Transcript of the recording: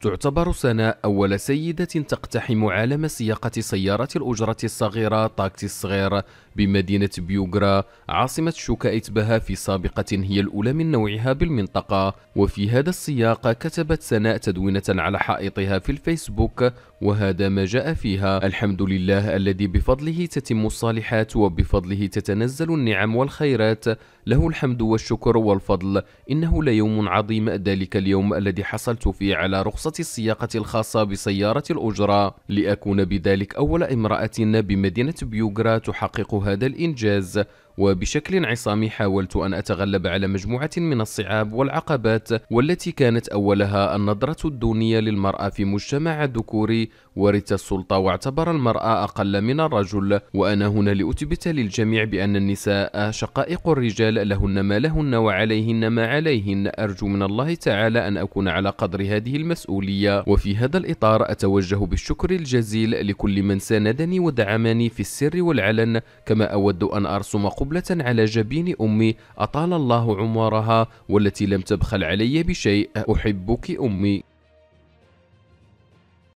تعتبر سناء أول سيدة تقتحم عالم سياقة سيارة الأجرة الصغيرة طاكتي الصغير بمدينة بيوغرا عاصمة شوكا إتبها في سابقة هي الأولى من نوعها بالمنطقة وفي هذا السياق كتبت سناء تدوينة على حائطها في الفيسبوك وهذا ما جاء فيها الحمد لله الذي بفضله تتم الصالحات وبفضله تتنزل النعم والخيرات له الحمد والشكر والفضل إنه ليوم عظيم ذلك اليوم الذي حصلت فيه على رخصة السياقة الخاصة بسيارة الأجرة لأكون بذلك أول امرأة بمدينة بيوغرا تحقق هذا الإنجاز وبشكل عصامي حاولت أن أتغلب على مجموعة من الصعاب والعقبات والتي كانت أولها النظرة الدونية للمرأة في مجتمع ذكوري ورث السلطة واعتبر المرأة أقل من الرجل وأنا هنا لأثبت للجميع بأن النساء شقائق الرجال لهن ما لهن وعليهن ما عليهن أرجو من الله تعالى أن أكون على قدر هذه المسؤولية وفي هذا الإطار أتوجه بالشكر الجزيل لكل من ساندني ودعمني في السر والعلن كما أود أن أرسم قبل قبلة على جبين أمي أطال الله عمرها والتي لم تبخل علي بشيء أحبك أمي